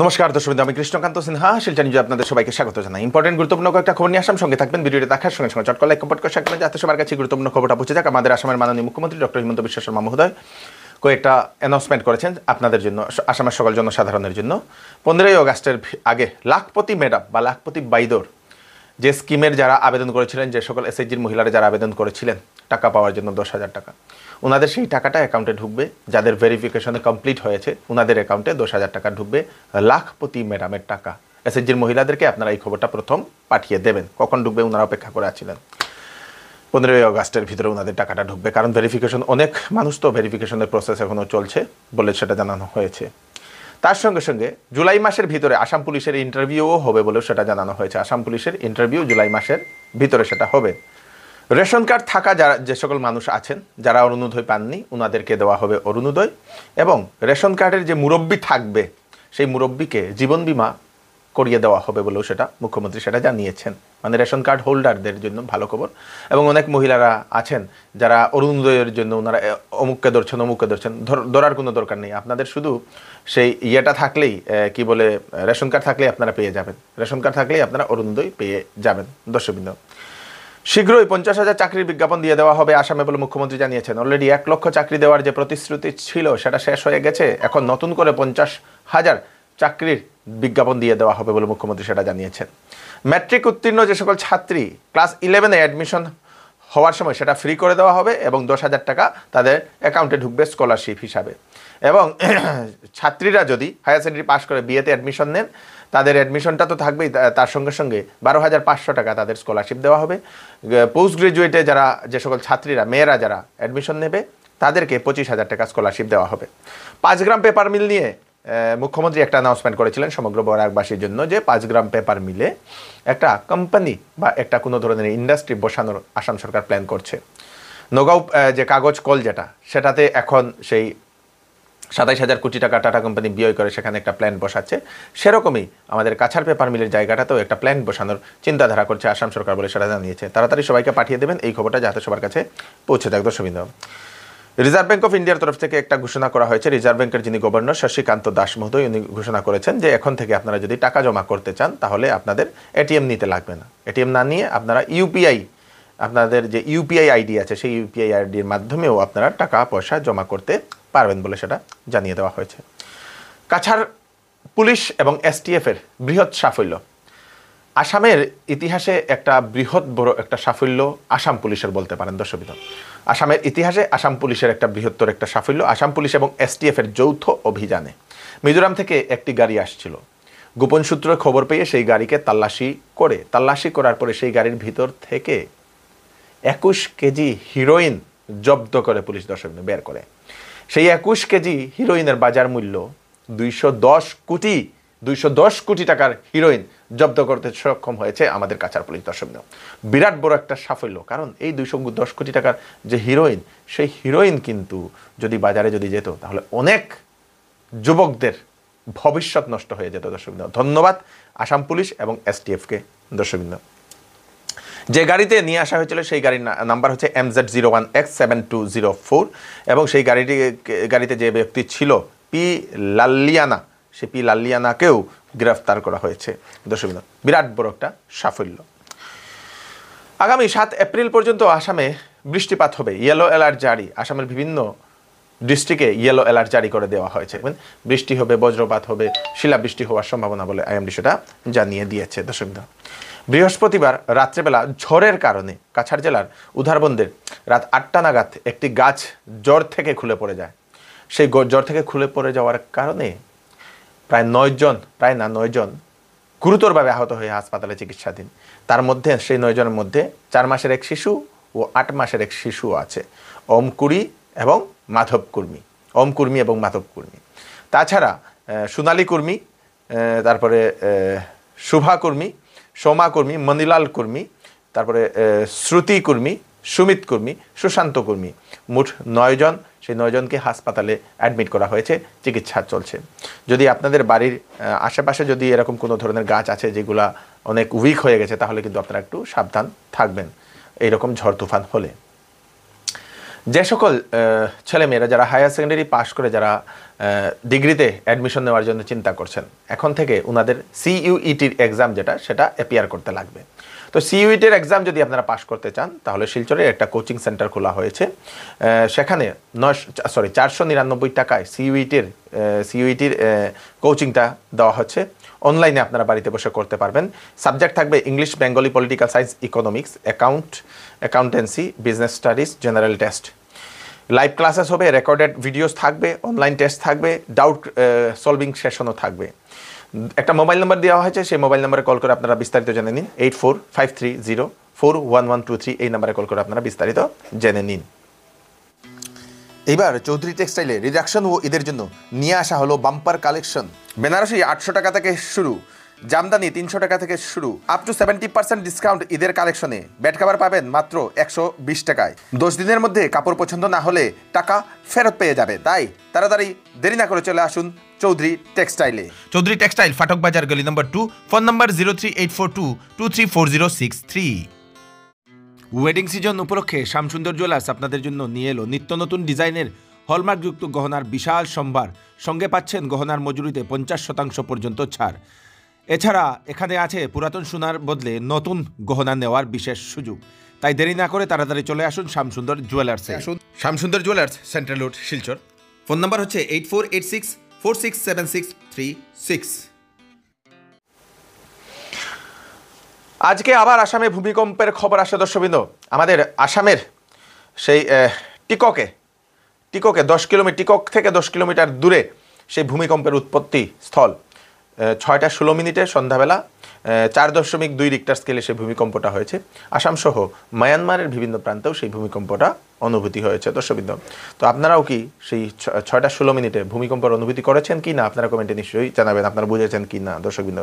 নমস্কার দর্শক আমি কৃষ্ণকান্ত সিনহা শিলচা নিউজে আপনাদের সবাইকে স্বাগত জানাই ইম্পর্টেন্ট গুরুত্বপূর্ণ কয়েকটা খবর নিয়ে আসাম সঙ্গে থাকবেন ভিডিওটা দেখার সঙ্গে সঙ্গে চটকল এক কপট করে যাতে সবার কাছে গুরুত্বপূর্ণ খবরটা পৌঁছে যাক আমাদের আসামের মাননীয় মুখ্যমন্ত্রী ডক্টর হিমন্ত বিশ্ব শর্মা মহোদয় কয়েকটা অ্যানাউন্সমেন্ট করেছেন আপনাদের জন্য আসামের সকল জনসাধারণের জন্য পনেরোই অগাস্টের আগে লাখপতি ম্যাডাম বা লাখপতি বাইদর যে স্কিমের যারা আবেদন করেছিলেন যে সকল এসএইচজির মহিলারা যারা আবেদন করেছিলেন টাকা পাওয়ার জন্য দশ হাজার টাকা ওনাদের সেই টাকাটা অ্যাকাউন্টে ঢুকবে যাদের ভেরিফিকেশন কমপ্লিট হয়েছে ওনাদের অ্যাকাউন্টে দশ হাজার টাকা ঢুকবে লাখপতি ম্যাডামের টাকা এসএসজির মহিলাদেরকে আপনারা এই খবরটা প্রথম পাঠিয়ে দেবেন কখন ঢুকবে ওনারা অপেক্ষা করে আছিলেন পনেরোই আগস্টের ভিতরে ওনাদের টাকাটা ঢুকবে কারণ ভেরিফিকেশন অনেক মানুষ তো ভেরিফিকেশনের প্রসেস এখনও চলছে বলে সেটা জানানো হয়েছে তার সঙ্গে সঙ্গে জুলাই মাসের ভিতরে আসাম পুলিশের ইন্টারভিউও হবে বলেও সেটা জানানো হয়েছে আসাম পুলিশের ইন্টারভিউ জুলাই মাসের ভিতরে সেটা হবে রেশন কার্ড থাকা যারা যে সকল মানুষ আছেন যারা অরুণোদয় পাননি ওনাদেরকে দেওয়া হবে অরুণোদয় এবং রেশন কার্ডের যে মুরব্বী থাকবে সেই মুরব্বীকে জীবন বিমা করিয়ে দেওয়া হবে বলেও সেটা মুখ্যমন্ত্রী সেটা জানিয়েছেন মানে রেশন কার্ড হোল্ডারদের জন্য ভালো খবর এবং অনেক মহিলারা আছেন যারা অরুণোদয়ের জন্য ওনারা অমুককে ধরছেন অমুককে ধরছেন ধরার কোনো দরকার নেই আপনাদের শুধু সেই ইয়েটা থাকলেই কি বলে রেশন কার্ড থাকলেই আপনারা পেয়ে যাবেন রেশন কার্ড থাকলেই আপনারা অরুণোদয় পেয়ে যাবেন দর্শকবৃন্দ শীঘ্রই পঞ্চাশ হাজার চাকরির বিজ্ঞাপন দিয়ে দেওয়া হবে আসামে বলে মুখ্যমন্ত্রী জানিয়েছেন অলরেডি এক লক্ষ চাকরি দেওয়ার যে প্রতিশ্রুতি ছিল সেটা শেষ হয়ে গেছে এখন নতুন করে পঞ্চাশ হাজার চাকরির বিজ্ঞাপন দিয়ে দেওয়া হবে বলে মুখ্যমন্ত্রী সেটা জানিয়েছেন ম্যাট্রিক উত্তীর্ণ যে সকল ছাত্রী ক্লাস ইলেভেনে অ্যাডমিশন হওয়ার সময় সেটা ফ্রি করে দেওয়া হবে এবং দশ হাজার টাকা তাদের অ্যাকাউন্টে ঢুকবে স্কলারশিপ হিসাবে এবং ছাত্রীরা যদি হায়ার সেকেন্ডারি পাশ করে বিয়েতে অ্যাডমিশন নেন তাদের অ্যাডমিশনটা তো থাকবেই তার সঙ্গে সঙ্গে বারো হাজার পাঁচশো টাকা তাদের স্কলারশিপ দেওয়া হবে পোস্ট গ্র্যাজুয়েটে যারা যে সকল ছাত্রীরা মেয়েরা যারা অ্যাডমিশন নেবে তাদেরকে পঁচিশ হাজার টাকা স্কলারশিপ দেওয়া হবে পাঁচ গ্রাম পেপার মিল নিয়ে মুখ্যমন্ত্রী একটা অ্যানাউন্সমেন্ট করেছিলেন সমগ্র বরাকবাসীর জন্য যে পাঁচ গ্রাম পেপার মিলে একটা কোম্পানি বা একটা কোনো ধরনের ইন্ডাস্ট্রি বসানোর আসাম সরকার প্ল্যান করছে নগাঁও যে কাগজ কল যেটা সেটাতে এখন সেই সাতাইশ হাজার কোটি টাকা টাটা কোম্পানি ব্যয় করে সেখানে একটা প্ল্যান বসাচ্ছে সেরকমই আমাদের কাছার পেপার মিলের জায়গাটাতেও একটা প্ল্যান বসানোর চিন্তাধারা করছে আসাম সরকার বলে সেটা জানিয়েছে তাড়াতাড়ি সবাইকে পাঠিয়ে দেবেন এই খবরটা যাতে সবার কাছে পৌঁছে দেয় দর্শকবৃন্দ রিজার্ভ ব্যাঙ্ক অফ ইন্ডিয়ার তরফ থেকে একটা ঘোষণা করা হয়েছে রিজার্ভ ব্যাঙ্কের যিনি গভর্নর শশীকান্ত দাস মহোদয় উনি ঘোষণা করেছেন যে এখন থেকে আপনারা যদি টাকা জমা করতে চান তাহলে আপনাদের এটিএম নিতে লাগবে না এটিএম না নিয়ে আপনারা ইউপিআই আপনাদের যে ইউপিআই আইডি আছে সেই ইউপিআই আইডির মাধ্যমেও আপনারা টাকা পয়সা জমা করতে পারবেন বলে সেটা জানিয়ে দেওয়া হয়েছে কাছার পুলিশ এবং এসটিএফের বৃহৎ সাফল্য আসামের ইতিহাসে একটা বৃহৎ বড় একটা সাফল্য আসাম পুলিশের বলতে পারেন দর্শক আসামের ইতিহাসে আসাম পুলিশের একটা বৃহত্তর একটা সাফল্য আসাম পুলিশ এবং এসটিএফের যৌথ অভিযানে মিজোরাম থেকে একটি গাড়ি আসছিল গোপন সূত্র খবর পেয়ে সেই গাড়িকে তাল্লাশি করে তাল্লাশি করার পরে সেই গাড়ির ভিতর থেকে একুশ কেজি হিরোইন জব্দ করে পুলিশ দর্শক বের করে সেই একুশ কেজি হিরোইনের বাজার মূল্য দুইশো দশ কোটি দুইশো দশ কোটি টাকার হিরোইন জব্দ করতে সক্ষম হয়েছে আমাদের কাছার পুলিশ দর্শক বিরাট বড় একটা সাফল্য কারণ এই দুইশো দশ কোটি টাকার যে হিরোইন সেই হিরোইন কিন্তু যদি বাজারে যদি যেত তাহলে অনেক যুবকদের ভবিষ্যৎ নষ্ট হয়ে যেত দর্শকবৃন্দ ধন্যবাদ আসাম পুলিশ এবং এসটিএফকে দর্শকবৃন্দ যে গাড়িতে নিয়ে আসা হয়েছিল সেই গাড়ির নাম্বার হচ্ছে M Z zero one X seven two zero four এবং সেই গাড়িটি গাড়িতে যে ব্যক্তি ছিল পি লাল্লিয়ানা সে পি লাল্লিয়ানাকেও গ্রেফতার করা হয়েছে দর্শক বিরাট বড় একটা সাফল্য আগামী সাত এপ্রিল পর্যন্ত আসামে বৃষ্টিপাত হবে ইয়েলো অ্যালার্ট জারি আসামের বিভিন্ন ডিস্ট্রিক্টে ইয়েলো অ্যালার্ট জারি করে দেওয়া হয়েছে বৃষ্টি হবে বজ্রপাত হবে শিলাবৃষ্টি হওয়ার সম্ভাবনা বলে আইএমডি সেটা জানিয়ে দিয়েছে দর্শক বৃহস্পতিবার রাত্রেবেলা ঝড়ের কারণে কাছাড় জেলার উধারবন্দের রাত আটটা নাগাদ একটি গাছ জ্বর থেকে খুলে পড়ে যায় সেই জ্বর থেকে খুলে পড়ে যাওয়ার কারণে প্রায় নয়জন প্রায় না নয়জন গুরুতরভাবে আহত হয়ে হাসপাতালে চিকিৎসাধীন তার মধ্যে সেই নয়জনের মধ্যে চার মাসের এক শিশু ও আট মাসের এক শিশু আছে ওম এবং মাধব কুর্মী ওম কুর্মী এবং মাধব কুর্মী তাছাড়া সোনালী কুর্মী তারপরে শুভা কুর্মী সোমা কর্মী মনিলাল কর্মী তারপরে শ্রুতি কর্মী সুমিত কর্মী সুশান্ত কর্মী মোট নয়জন সেই নয়জনকে হাসপাতালে অ্যাডমিট করা হয়েছে চিকিৎসা চলছে যদি আপনাদের বাড়ির আশেপাশে যদি এরকম কোনো ধরনের গাছ আছে যেগুলা অনেক উইক হয়ে গেছে তাহলে কিন্তু আপনারা একটু সাবধান থাকবেন এইরকম ঝড় তুফান হলে যে সকল ছেলেমেয়েরা যারা হায়ার সেকেন্ডারি পাশ করে যারা ডিগ্রিতে অ্যাডমিশন নেওয়ার জন্য চিন্তা করছেন এখন থেকে ওনাদের সিইউইটির e এক্সাম যেটা সেটা অ্যাপিয়ার করতে লাগবে তো সিইউইটির e এক্সাম যদি আপনারা পাশ করতে চান তাহলে শিলচরের একটা কোচিং সেন্টার খোলা হয়েছে সেখানে নয় সরি চারশো নিরানব্বই টাকায় সিইউইটির সিইউইটির কোচিংটা দেওয়া হচ্ছে অনলাইনে আপনারা বাড়িতে বসে করতে পারবেন সাবজেক্ট থাকবে English Bengali political science economics account accountancy business studies general test live classes হবে রেকর্ডেড ভিডিওস থাকবে অনলাইন টেস্ট থাকবে ডাউট সলভিং সেশনও থাকবে একটা মোবাইল নাম্বার দেওয়া হয়েছে সেই মোবাইল নাম্বারে কল করে আপনারা বিস্তারিত জেনে নিন eight four five three zero four one one two three এই নাম্বারে কল করে আপনারা বিস্তারিত জেনে নিন এবার চৌধুরী টেক্সটাইলে রিডাকশন ও ঈদের জন্য নিয়ে আসা হলো বাম্পার কালেকশন বেনারসি আটশো টাকা থেকে শুরু জামদানি তিনশো টাকা থেকে শুরু up to seventy percent discount ঈদের কালেকশনে বেড কাভার পাবেন মাত্র একশো বিশ টাকায় দশ দিনের মধ্যে কাপড় পছন্দ না হলে টাকা ফেরত পেয়ে যাবে তাই তাড়াতাড়ি দেরি না করে চলে আসুন চৌধুরী টেক্সটাইলে চৌধুরী টেক্সটাইল ফাটক বাজার গলি নম্বর টু ফোন নম্বর zero three eight four two two three four zero six three wedding season উপলক্ষে শ্যামসুন্দর জুয়েলার্স আপনাদের জন্য নিয়ে এলো নিত্য নতুন ডিজাইনের হলমার্কযুক্ত গহনার বিশাল সম্ভার সঙ্গে পাচ্ছেন গহনার মজুরিতে পঞ্চাশ শতাংশ পর্যন্ত ছাড় এছাড়া এখানে আছে পুরাতন সোনার বদলে নতুন গহনা নেওয়ার বিশেষ সুযোগ তাই দেরি না করে তাড়াতাড়ি চলে আসুন শ্যামসুন্দর জুয়েলার্সে Shyamsundar jewellers central road Silchar phone number হচ্ছে eight four eight six four six seven six three six আজকে আবার আসামে ভূমিকম্পের খবর আসে দর্শকবৃন্দ আমাদের আসামের সেই টিককে টিককে দশ কিলোমিটার টিকক থেকে দশ কিলোমিটার দূরে সেই ভূমিকম্পের উৎপত্তি স্থল ছয়টা ষোলো মিনিটে সন্ধ্যাবেলা চার দশমিক দুই রিক্টার স্কেলে সেই ভূমিকম্পটা হয়েছে আসামসহ মায়ানমারের বিভিন্ন প্রান্তেও সেই ভূমিকম্পটা অনুভূতি হয়েছে দর্শকবৃন্দ তো আপনারাও কি সেই ছয়টা ষোলো মিনিটে ভূমিকম্পের অনুভূতি করেছেন কি না আপনারা কমেন্টে নিশ্চয়ই জানাবেন আপনারা বুঝেছেন কি না দর্শকবৃন্দ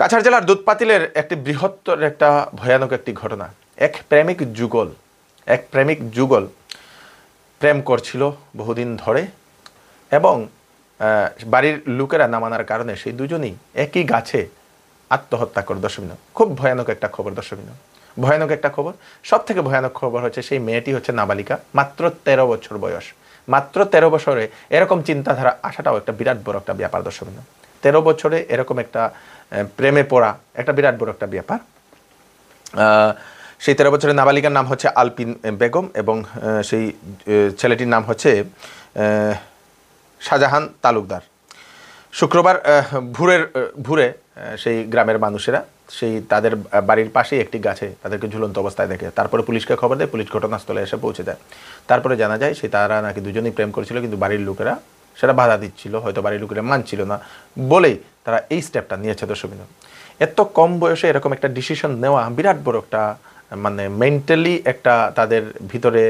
কাছাড় জেলার দুধপাতিলের একটি বৃহত্তর একটা ভয়ানক একটি ঘটনা এক প্রেমিক যুগল এক প্রেমিক যুগল প্রেম করছিল বহুদিন ধরে এবং বাড়ির লোকেরা নামানার কারণে সেই দুজনই একই গাছে আত্মহত্যা করে দশমিন খুব ভয়ানক একটা খবর দশমিন ভয়ানক একটা খবর সব থেকে ভয়ানক খবর হচ্ছে সেই মেয়েটি হচ্ছে নাবালিকা মাত্র ১৩ বছর বয়স মাত্র ১৩ বছরে এরকম চিন্তাধারা আসাটাও একটা বিরাট বড় একটা ব্যাপার দর্শক তেরো বছরে এরকম একটা প্রেমে পড়া একটা বিরাট বড় একটা ব্যাপার সেই তেরো বছরের নাবালিকার নাম হচ্ছে আলপিন বেগম এবং সেই ছেলেটির নাম হচ্ছে শাহজাহান তালুকদার শুক্রবার ভুরের ভুরে সেই গ্রামের মানুষেরা সেই তাদের বাড়ির পাশেই একটি গাছে তাদেরকে ঝুলন্ত অবস্থায় দেখে তারপরে পুলিশকে খবর দেয় পুলিশ ঘটনাস্থলে এসে পৌঁছে দেয় তারপরে জানা যায় সে তারা নাকি দুজনেই প্রেম করেছিল কিন্তু বাড়ির লোকেরা সেটা বাধা দিচ্ছিল হয়তো বাড়ির লোকেরা মানছিল না বলেই তারা এই স্টেপটা নিয়েছে দর্শকবিন্দু এত কম বয়সে এরকম একটা ডিসিশন নেওয়া বিরাট বড় একটা মানে মেন্টালি একটা তাদের ভিতরে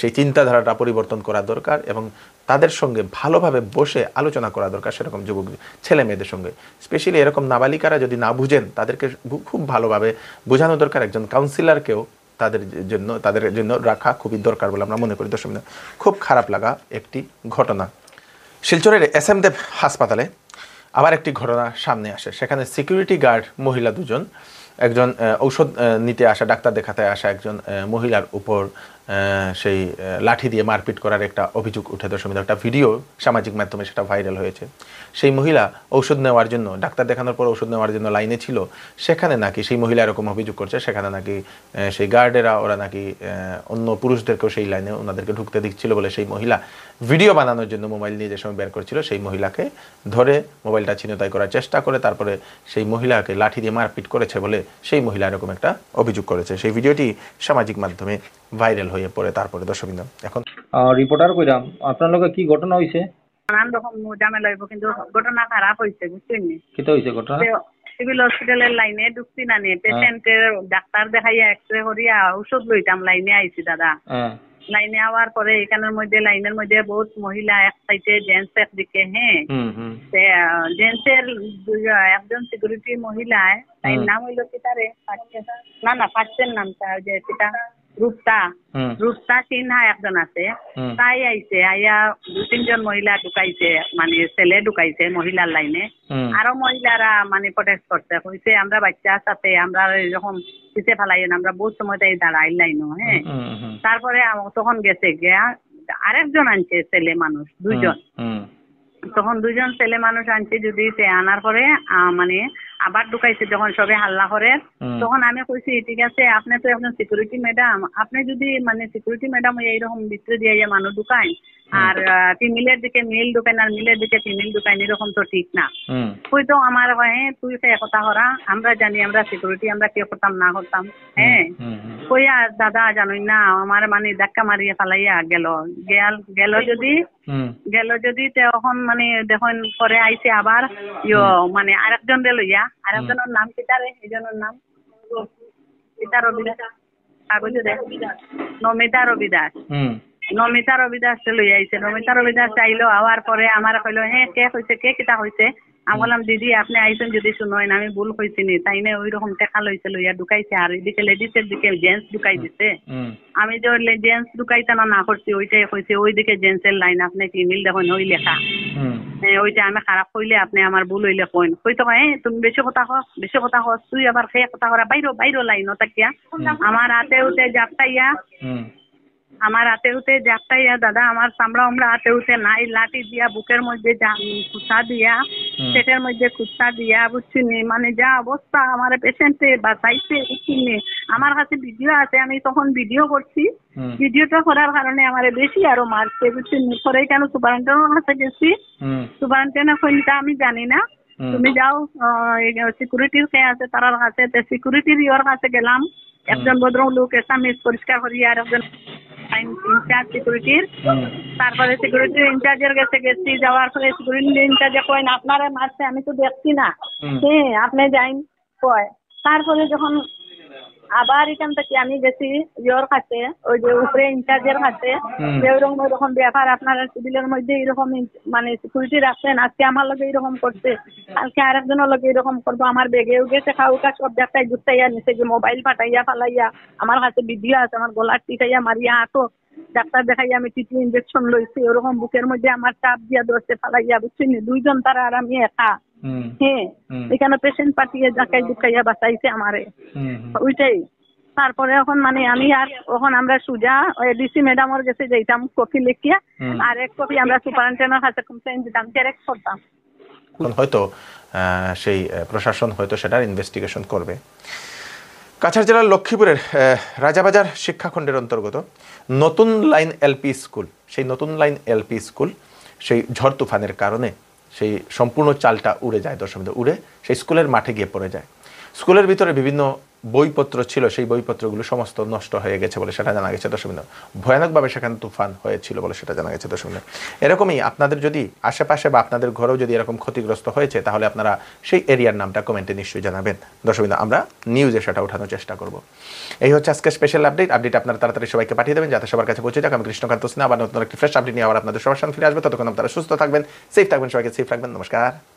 সেই চিন্তাধারাটা পরিবর্তন করা দরকার এবং তাদের সঙ্গে ভালোভাবে বসে আলোচনা করা দরকার সেরকম যুবক ছেলে মেয়েদের সঙ্গে স্পেশালি এরকম নাবালিকারা যদি না বুঝেন তাদেরকে খুব ভালোভাবে বোঝানো দরকার একজন কাউন্সিলারকেও তাদের জন্য তাদের জন্য রাখা খুবই দরকার বলে আমরা মনে করি দর্শক খুব খারাপ লাগা একটি ঘটনা শিলচরের এস এম দেব হাসপাতালে আবার একটি ঘটনা সামনে আসে সেখানে সিকিউরিটি গার্ড মহিলা দুজন একজন ঔষধ নিতে আসা ডাক্তার দেখাতে আসা একজন মহিলার উপর সেই লাঠি দিয়ে মারপিট করার একটা অভিযোগ উঠে দশমিত একটা ভিডিও সামাজিক মাধ্যমে সেটা ভাইরাল হয়েছে সেই মহিলা ঔষধ নেওয়ার জন্য ডাক্তার দেখানোর পর ওষুধ নেওয়ার জন্য লাইনে ছিল সেখানে নাকি সেই মহিলা এরকম অভিযোগ করছে সেখানে নাকি সেই গার্ডেরা ওরা নাকি অন্য পুরুষদেরকেও সেই লাইনে ওনাদেরকে ঢুকতে দিচ্ছিল বলে সেই মহিলা ভিডিও বানানোর জন্য মোবাইল নিয়ে যে সময় বের করছিল সেই মহিলাকে ধরে মোবাইলটা ছিনতাই করার চেষ্টা করে তারপরে সেই মহিলাকে লাঠি দিয়ে মারপিট করেছে বলে সেই মহিলা এরকম একটা অভিযোগ করেছে সেই ভিডিওটি সামাজিক মাধ্যমে ভাইরাল হয়ে পড়ে তারপরে দর্শকবৃন্দ এখন রিপোর্টার কইরাম আপনার লগে কি ঘটনা হইছে নানান রকম ঝামেলা হইব কিন্তু ঘটনা খারাপ হইছে বুঝছেন কি তো হইছে ঘটনা সিভিল হসপিটালের লাইনে ঢুকছি না নিয়ে হ্যাঁ। পেশেন্টের ডাক্তার দেখাইয়া এক্সরে করিয়া ওষুধ লইতাম লাইনে আইছি দাদা হ্যাঁ। লাইনে আওয়ার পরে এখানের মধ্যে লাইনের মধ্যে বহুত মহিলা এক সাইডে জেন্টস একদিকে হ্যাঁ জেন্টসের একজন সিকিউরিটি মহিলায় নাম হইল কি তারে না না পাচ্ছেন নামটা যে পিতা রূপতা রূপতা সিনহা একজন আছে তাই আইছে আইয়া দু তিনজন মহিলা ঢুকাইছে মানে ছেলে ঢুকাইছে মহিলার লাইনে আরো মহিলারা মানে প্রটেস্ট করছে কইছে আমরা বাচ্চা সাথে আমরা যখন পিছিয়ে ফেলাই আমরা বহুত সময় তাই দাঁড়াই লাইনো হ্যাঁ তারপরে তখন গেছে গিয়া আরেকজন আনছে ছেলে মানুষ দুজন তখন দুজন ছেলে মানুষ আনছে যদি সে আনার পরে মানে আবার ঢুকাইছে যখন সবে হাল্লা করে তখন আমি কইছি ঠিক আছে আপনি তো এখন সিকিউরিটি ম্যাডাম আপনি যদি মানে সিকিউরিটি ম্যাডাম এইরকম ভিতরে দিয়ে মানুষ ঢুকায় আর ফিমিলের দিকে মেল দোকান আর মেলের দিকে ফিমেল দোকান এরকম তো ঠিক না তুই তো আমার হয় তুই সে একতা করা আমরা জানি আমরা সিকিউরিটি আমরা কে করতাম না করতাম হ্যাঁ কই আর দাদা জানোই না আমার মানে ধাক্কা মারিয়ে ফালাইয়া গেল গেল গেল যদি গেল যদি তখন মানে দেখুন পরে আইছে আবার ইয় মানে আরেকজন রে লইয়া আরেকজনের নাম কিতারে এজনের নাম কিতার রবি দাস নমিতা রবি দাস নমিতা রবি দাস লই আইছে নমিতা রবি দাস আইলো আওয়ার পরে আমার কইলো হ্যাঁ কে কইছে কে কিতা হইছে আমি বললাম দিদি আপনি আইছেন যদি শুনেন আমি ভুল কইছি নি তাই না ওই রকম টেকা লইছে লইয়া ঢুকাইছে আর এদিকে লেডিসের দিকে জেন্টস ঢুকাই দিছে আমি যে জেন্টস ঢুকাইতে না না করছি ওইটাই কইছে ওইদিকে জেন্টসের লাইন আপনি কি মিল দেখেন ওই লেখা ওইটা আমি খারাপ কইলে আপনি আমার ভুল হইলে কইন কই তো হ্যাঁ তুমি বেশি কথা হস বেশি কথা হস তুই আবার সে কথা করা বাইরো বাইরো লাইন তাকিয়া আমার হাতে উঠে জাপটাইয়া আমার হাতে উঠে যাকটাইয়া দাদা আমার চামড়া আমরা হাতে উঠে নাই লাঠি দিয়া বুকের মধ্যে খুঁচা দিয়া পেটের মধ্যে খুঁচা দিয়া বুঝছি মানে যা অবস্থা আমার পেশেন্টে বা চাইছে বুঝছি আমার কাছে ভিডিও আছে আমি তখন ভিডিও করছি ভিডিওটা করার কারণে আমার বেশি আরো মারছে বুঝছি পরে কেন সুপারিনটেন্ডেন্টের কাছে গেছি সুপারিনটেন্ডেন্ট ফোনটা আমি জানি না তুমি যাও সিকিউরিটির কে আছে তার কাছে সিকিউরিটির ইয়ার কাছে গেলাম একজন ভদ্র লোক এসামিস পরিষ্কার করি আর একজন ইনচার্জ সিকিউরিটির তারপরে সিকিউরিটি ইনচার্জের কাছে গেছি যাওয়ার পরে সিকিউরিটি ইনচার্জে কয়েন আপনারা মারছে আমি তো দেখছি না হ্যাঁ আপনি যাইন কয় তারপরে যখন আবার এখান থেকে আমি গেছি ইয়র কাছে ওই যে উপরে ইনচার্জের কাছে এরকম ওইরকম ব্যাপার আপনারা সিভিলের মধ্যে এরকম মানে সিকিউরিটি রাখছেন আজকে আমার লগে এরকম করছে কালকে আরেকজনের লগে এরকম করবো আমার বেগেও গেছে খাউকা সব দেখাই গুছাইয়া নিছে যে মোবাইল ফাটাইয়া ফালাইয়া আমার কাছে ভিডিও আছে আমার গলার টিকাইয়া মারিয়া আটো ডাক্তার দেখাই আমি টিটি ইঞ্জেকশন লইছি ওরকম বুকের মধ্যে আমার চাপ দিয়া ধরছে ফালাইয়া বুঝছি দুইজন তারা আর আমি একা হ্যাঁ এখানে পেশেন্ট পাঠিয়ে জাকাই দুকাইয়া বাঁচাইছে আমারে ওইটাই তারপরে এখন মানে আমি আর এখন আমরা সুজা ডিসি ম্যাডামের কাছে যাইতাম কপি লিখিয়া আর এক কপি আমরা সুপারিনটেন্ডেন্টের কাছে কমপ্লেন দিতাম ডাইরেক্ট করতাম হয়তো সেই প্রশাসন হয়তো সেটার ইনভেস্টিগেশন করবে কাছাড় জেলার লক্ষ্মীপুরের রাজাবাজার শিক্ষাখণ্ডের অন্তর্গত নতুন লাইন এলপি স্কুল সেই নতুন লাইন এলপি স্কুল সেই ঝড় তুফানের কারণে সেই সম্পূর্ণ চালটা উড়ে যায় দর্শকদের উড়ে সেই স্কুলের মাঠে গিয়ে পড়ে যায় স্কুলের ভিতরে বিভিন্ন বইপত্র ছিল সেই বইপত্রগুলো সমস্ত নষ্ট হয়ে গেছে বলে সেটা জানা গেছে দশমিন ভয়ানকভাবে সেখানে তুফান হয়েছিল বলে সেটা জানা গেছে দশমিন এরকমই আপনাদের যদি আশেপাশে বা আপনাদের ঘরেও যদি এরকম ক্ষতিগ্রস্ত হয়েছে তাহলে আপনারা সেই এরিয়ার নামটা কমেন্টে নিশ্চয়ই জানাবেন দশমিন আমরা নিউজে সেটা ওঠানোর চেষ্টা করব এই হচ্ছে আজকে স্পেশাল আপডেট আপডেট আপনারা তাড়াতাড়ি সবাইকে পাঠিয়ে দেবেন যাতে সবার কাছে পৌঁছে যাক আমি কৃষ্ণকান্ত সিনহা আবার নতুন একটি ফ্রেশ আপডেট নিয়ে আবার আপনাদের সবার সামনে ফিরে আসবে ততক্ষণ আপনারা সুস্থ থাকবেন সেফ থাকবেন সবাইকে সেফ রাখবেন নমস্কার